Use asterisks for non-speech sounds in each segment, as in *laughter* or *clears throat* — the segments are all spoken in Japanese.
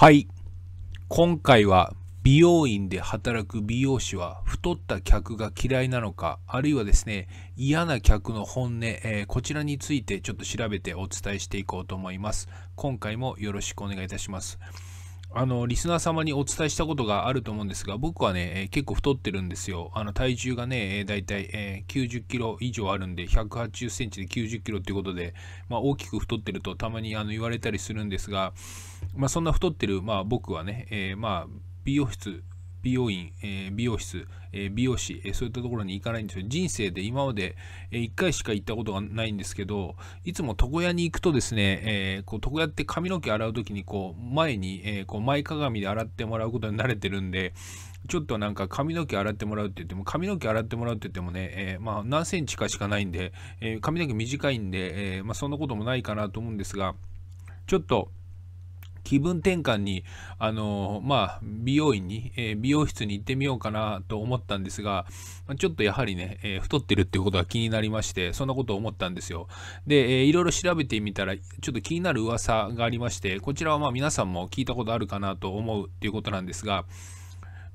はい。今回は美容院で働く美容師は太った客が嫌いなのか、あるいはですね、嫌な客の本音、えー、こちらについてちょっと調べてお伝えしていこうと思います。今回もよろしくお願いいたします。あの、リスナー様にお伝えしたことがあると思うんですが、僕はね、え結構太ってるんですよ。あの、体重がね、えー、だいたい、え90キロ以上あるんで、180センチで90キロっていうことで、まあ、大きく太ってるとたまにあの言われたりするんですが、まあ、そんな太ってる、まあ、僕はね、えー、まあ、美容室、美容院、え美容室、え美容師、えそういったところに行かないんですよ。人生で今まで、え1回しか行ったことがないんですけど、いつも床屋に行くとですね、えこう床屋って髪の毛洗う時にこう前に、えこう前かがみで洗ってもらうことに慣れてるんで、ちょっとなんか髪の毛洗ってもらうって言っても、髪の毛洗ってもらうって言ってもね、えー、まあ何センチかしかないんで、えー、髪の毛短いんで、えー、まあそんなこともないかなと思うんですが、ちょっと、気分転換に、あのまあ、美容院に、えー、美容室に行ってみようかなと思ったんですが、ちょっとやはりね、えー、太ってるっていうことが気になりまして、そんなことを思ったんですよ。で、えー、いろいろ調べてみたら、ちょっと気になる噂がありまして、こちらはまあ皆さんも聞いたことあるかなと思うっていうことなんですが、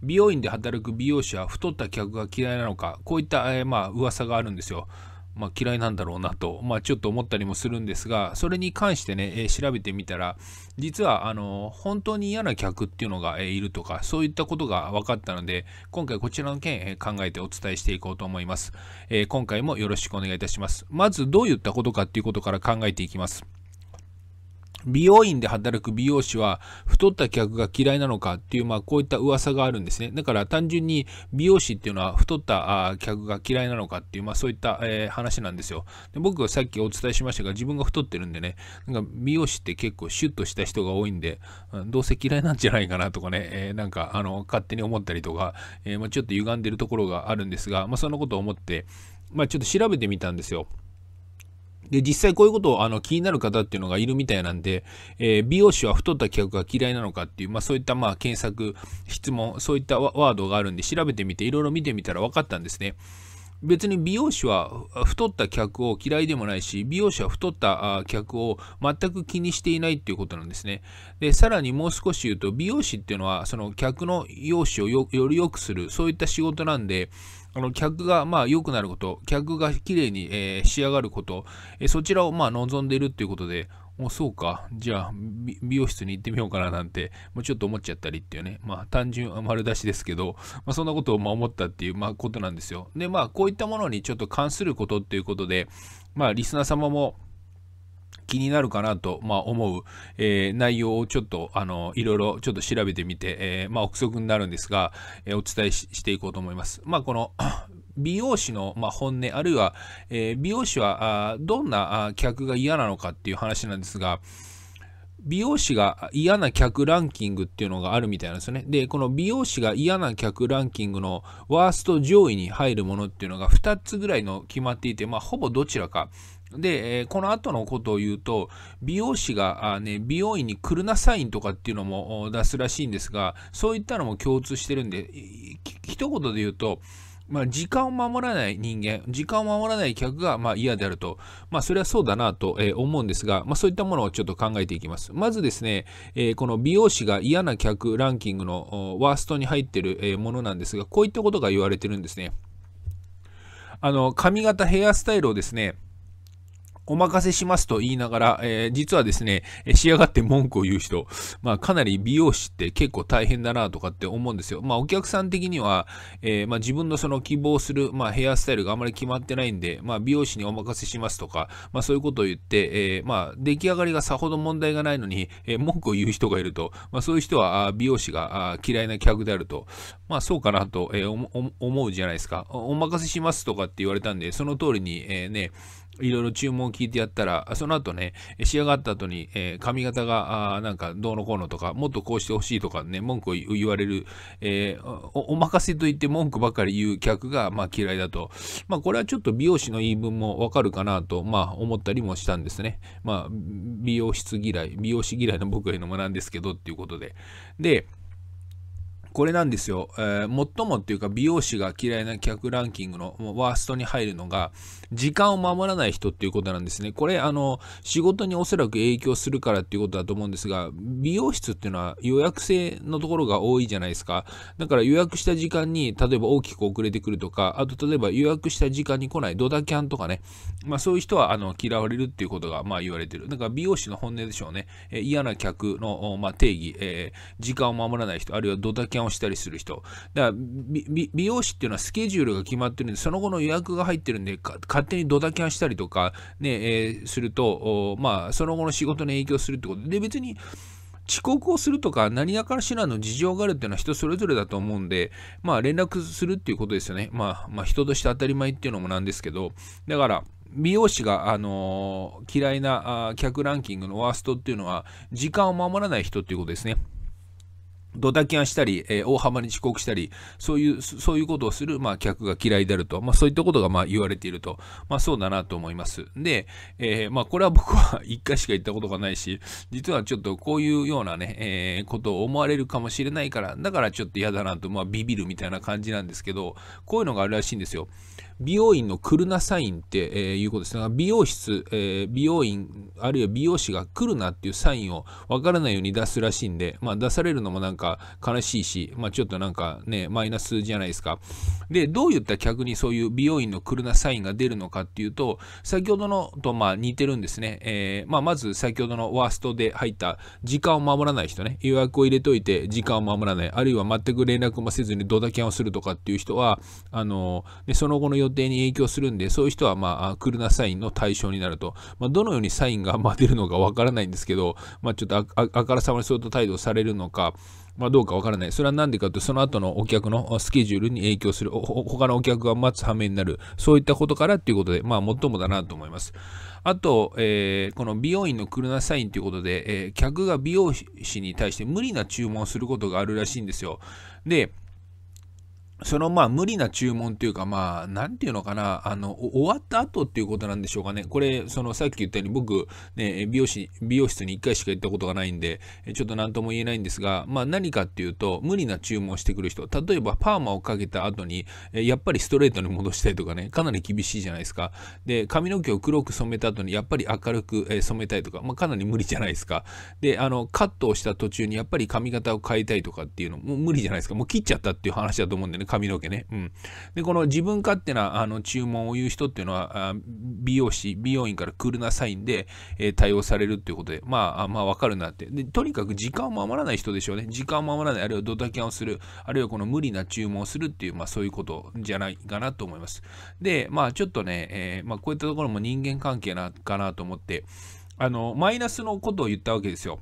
美容院で働く美容師は太った客が嫌いなのか、こういった、えー、まあ噂があるんですよ。まあ、嫌いなんだろうなと、まあ、ちょっと思ったりもするんですが、それに関してね、えー、調べてみたら、実は、あの、本当に嫌な客っていうのが、えー、いるとか、そういったことが分かったので、今回こちらの件、えー、考えてお伝えしていこうと思います、え今回もよろしくお願いいたします。まず、どういったことかっていうことから考えていきます。美容院で働く美容師は太った客が嫌いなのかっていう、まあこういった噂があるんですね。だから単純に美容師っていうのは太った客が嫌いなのかっていう、まあそういった、えー、話なんですよで。僕はさっきお伝えしましたが自分が太ってるんでね、なんか美容師って結構シュッとした人が多いんで、うん、どうせ嫌いなんじゃないかなとかね、えー、なんかあの勝手に思ったりとか、えー、まあ、ちょっと歪んでるところがあるんですが、まあそんなことを思って、まあちょっと調べてみたんですよ。で、実際こういうことをあの気になる方っていうのがいるみたいなんで、えー、美容師は太った客が嫌いなのかっていう、まあそういったまあ検索、質問、そういったワードがあるんで調べてみて、いろいろ見てみたら分かったんですね。別に美容師は太った客を嫌いでもないし、美容師は太った客を全く気にしていないっていうことなんですね。で、さらにもう少し言うと、美容師っていうのは、その客の容姿をより良くする、そういった仕事なんで、あの客がまあ良くなること、客が綺麗に、えー、仕上がること、えー、そちらをまあ望んでいるっていうことで、もうそうか、じゃあ美容室に行ってみようかななんて、もうちょっと思っちゃったりっていうね、まあ単純丸出しですけど、まあ、そんなことをま思ったっていう、まあ、ことなんですよ。で、まあこういったものにちょっと関することっていうことで、まあリスナー様も、気になるかなと、まあ、思う、えー、内容をちょっと、あの、いろいろちょっと調べてみて、えー、まあ、憶測になるんですが、えー、お伝えしていこうと思います。まあ、この *clears throat* 美容師の、まあ、本音、あるいは、えー、美容師はどんな客が嫌なのかっていう話なんですが、美容師が嫌な客ランキングっていうのがあるみたいなんですよね。で、この美容師が嫌な客ランキングのワースト上位に入るものっていうのが2つぐらいの決まっていて、まあ、ほぼどちらか、で、えこの後のことを言うと、美容師がね、美容院に来るなサインとかっていうのも出すらしいんですが、そういったのも共通してるんで、一言で言うと、まあ、時間を守らない人間、時間を守らない客がまあ嫌であると、まあ、それはそうだなと思うんですが、まあ、そういったものをちょっと考えていきます。まずですね、えこの美容師が嫌な客ランキングのワーストに入ってるものなんですが、こういったことが言われてるんですね。あの、髪型、ヘアスタイルをですね、お任せしますと言いながら、えー、実はですね、仕上がって文句を言う人、まあ、かなり美容師って結構大変だなとかって思うんですよ。まあ、お客さん的には、えー、まあ、自分のその希望する、まあ、ヘアスタイルがあまり決まってないんで、まあ、美容師にお任せしますとか、まあ、そういうことを言って、えー、まあ、出来上がりがさほど問題がないのに、えー、文句を言う人がいると、まあ、そういう人は美容師が嫌いな客であると、まあ、そうかなと、えー、思うじゃないですか。お任せしますとかって言われたんで、その通りに、えー、ね、いろいろ注文を聞いてやったら、その後ね、仕上がった後に、えー、髪型が、あなんか、どうのこうのとか、もっとこうしてほしいとかね、文句を言われる、えー、お、お任せと言って文句ばかり言う客が、まあ嫌いだと。まあこれはちょっと美容師の言い分もわかるかなと、まあ思ったりもしたんですね。まあ、美容室嫌い、美容師嫌いの僕へのもなんですけどっていうことで。で、これなんですよ。えー、最もっていうか美容師が嫌いな客ランキングのワーストに入るのが、時間を守らない人っていうことなんですね。これ、あの、仕事におそらく影響するからっていうことだと思うんですが、美容室っていうのは予約制のところが多いじゃないですか。だから予約した時間に、例えば大きく遅れてくるとか、あと例えば予約した時間に来ないドタキャンとかね、まあそういう人はあの嫌われるっていうことがまあ言われてる。だから美容師の本音でしょうね。えー、嫌な客の、まあ、定義、えー、時間を守らない人、あるいはドタキャンをしたりする人。だから美容師っていうのはスケジュールが決まってるんで、その後の予約が入ってるんで、勝手にドタキャンしたりとか、ね、えー、すると、まあ、その後の仕事に影響するってことで、別に、遅刻をするとか何らかしらの事情があるっていうのは人それぞれだと思うんで、まあ連絡するっていうことですよね。まあ、まあ、人として当たり前っていうのもなんですけど、だから、美容師が、あのー、嫌いな客ランキングのワーストっていうのは、時間を守らない人っていうことですね。ドタキャンしたり、えー、大幅に遅刻したり、そういう、そういうことをする、まあ、客が嫌いであると、まあ、そういったことが、まあ、言われていると、まあ、そうだなと思います。で、えー、まあ、これは僕は *laughs* 一回しか行ったことがないし、実はちょっとこういうようなね、えー、ことを思われるかもしれないから、だからちょっと嫌だなと、まあ、ビビるみたいな感じなんですけど、こういうのがあるらしいんですよ。美容院のクルナサインって、えいうことですが、美容室、えー、美容院、あるいは美容師が来るなっていうサインをわからないように出すらしいんで、まあ、出されるのもなんかか悲しいし、まあ、ちょっとなんかね、マイナスじゃないですか。で、どういった客にそういう美容院のクルなサインが出るのかっていうと、先ほどのとまあ似てるんですね。えー、まあ、まず先ほどのワーストで入った時間を守らない人ね、予約を入れといて時間を守らない、あるいは全く連絡もせずにドタキャンをするとかっていう人は、あのね、その後の予定に影響するんで、そういう人はまあクルなサインの対象になると、まあ、どのようにサインが出るのかわからないんですけど、まあ、ちょっとあからさまにそういった態度をされるのか、まあ、どうかわからない。それは何でかというと、その後のお客のスケジュールに影響する、他のお客が待つ羽目になる、そういったことからということで、まあ、最もだなと思います。あと、えー、この美容院のクルナサインということで、えー、客が美容師に対して無理な注文をすることがあるらしいんですよ。で、そのまあ無理な注文というかまあんていうのかなあの終わった後っていうことなんでしょうかねこれそのさっき言ったように僕ね美容師美容室に1回しか行ったことがないんでちょっと何とも言えないんですがまあ何かっていうと無理な注文してくる人例えばパーマをかけた後にやっぱりストレートに戻したいとかねかなり厳しいじゃないですかで髪の毛を黒く染めた後にやっぱり明るく染めたいとかまあかなり無理じゃないですかであのカットをした途中にやっぱり髪型を変えたいとかっていうのも無理じゃないですかもう切っちゃったっていう話だと思うんでねね、髪の毛ね。うん。で、この自分勝手なあの注文を言う人っていうのは、美容師、美容院からクールなサインで、えー、対応されるっていうことで、まあ、まあ、わかるなって。で、とにかく時間を守らない人でしょうね。時間を守らない、あるいはドタキャンをする、あるいはこの無理な注文をするっていう、まあ、そういうことじゃないかなと思います。で、まあ、ちょっとね、えー、まあ、こういったところも人間関係な、かなと思って、あの、マイナスのことを言ったわけですよ。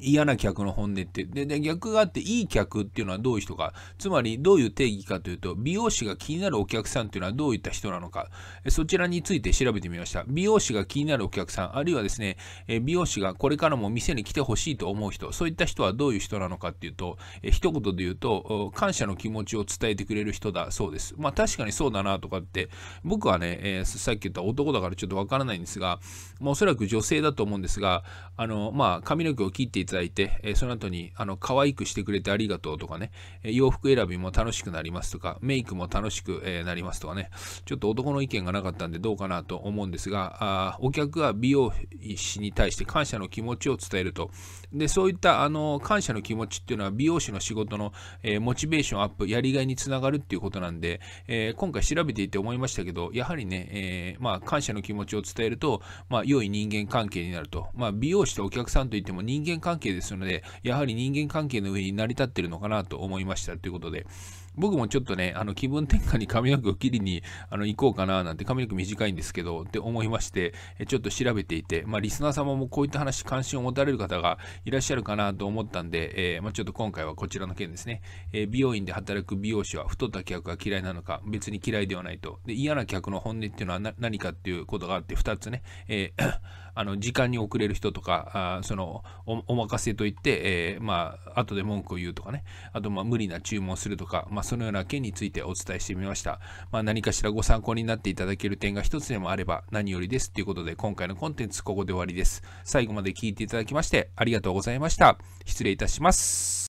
嫌な客の本音って。で、で、逆があって、いい客っていうのはどういう人か。つまり、どういう定義かというと、美容師が気になるお客さんっていうのはどういった人なのか。そちらについて調べてみました。美容師が気になるお客さん、あるいはですね、美容師がこれからも店に来てほしいと思う人、そういった人はどういう人なのかっていうと、一言で言うと、感謝の気持ちを伝えてくれる人だそうです。まあ、確かにそうだなとかって、僕はね、えー、さっき言った男だからちょっとわからないんですが、まあ、おそらく女性だと思うんですが、あの、まあ、髪の毛を切っていただいて、えその後に、あの、可愛くしてくれてありがとうとかね、え洋服選びも楽しくなりますとか、メイクも楽しく、えなりますとかね、ちょっと男の意見がなかったんでどうかなと思うんですが、あお客が美容師に対して感謝の気持ちを伝えると。で、そういった、あの、感謝の気持ちっていうのは美容師の仕事の、えモチベーションアップ、やりがいにつながるっていうことなんで、え今回調べていて思いましたけど、やはりね、えまあ、感謝の気持ちを伝えると、まあ、良い人間関係になると。まあ、美容師とお客さんといっても人間関係関係ですので、やはり人間関係の上に成り立ってるのかなと思いましたということで、僕もちょっとね、あの気分転換に髪の毛を切りにあの行こうかななんて髪の毛短いんですけどって思いまして、ちょっと調べていて、まあ、リスナー様もこういった話、関心を持たれる方がいらっしゃるかなと思ったんで、えー、まあ、ちょっと今回はこちらの件ですね、えー、美容院で働く美容師は太った客が嫌いなのか、別に嫌いではないと。で嫌な客の本音っていうのは何かっていうことがあって、2つね、えーあの時間に遅れる人とか、あそのお任せといって、えー、まあ後で文句を言うとかね、あとまあ無理な注文するとか、まあそのような件についてお伝えしてみました。まあ、何かしらご参考になっていただける点が一つでもあれば何よりですということで今回のコンテンツここで終わりです。最後まで聞いていただきましてありがとうございました。失礼いたします。